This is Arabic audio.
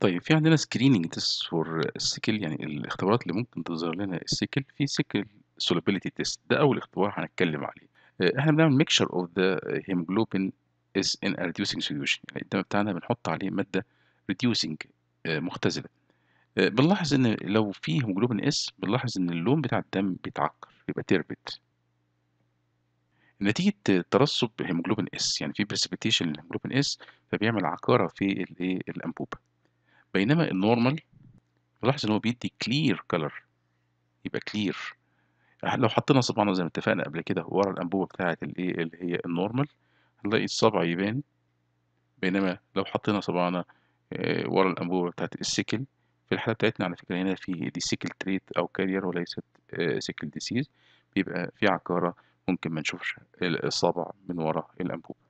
طيب في عندنا سكريننج تيست فور السكل يعني الاختبارات اللي ممكن تظهر لنا السكل في سكل solubility تيست ده أول اختبار هنتكلم عليه آه، احنا بنعمل ميكشر اوف ذا هيموجلوبين اس ان ريديوسينج سوليوشن يعني الدم بتاعنا بنحط عليه مادة ريديوسينج آه، مختزلة آه، بنلاحظ ان لو في هيموجلوبين اس بنلاحظ ان اللون بتاع الدم بيتعكر يبقى تربت نتيجة ترسب هيموجلوبين اس يعني في بريسبيتيشن للهيموجلوبين اس فبيعمل عكارة في إيه، الانبوبة بينما النورمال لاحظ ان هو بيدي كلير كلر يبقى كلير يعني لو حطينا صبعنا زي ما اتفقنا قبل كده ورا الانبوبه بتاعه الايه اللي هي النورمال هنلاقي الصبع يبان بينما لو حطينا صبعنا آه، ورا الانبوبه بتاعه السيكل في الحاله بتاعتنا على فكره هنا في دي سيكل تريت او كارير وليست سيكل آه، ديسيز بيبقى في عكاره ممكن ما نشوفش الصبع من ورا الانبوبه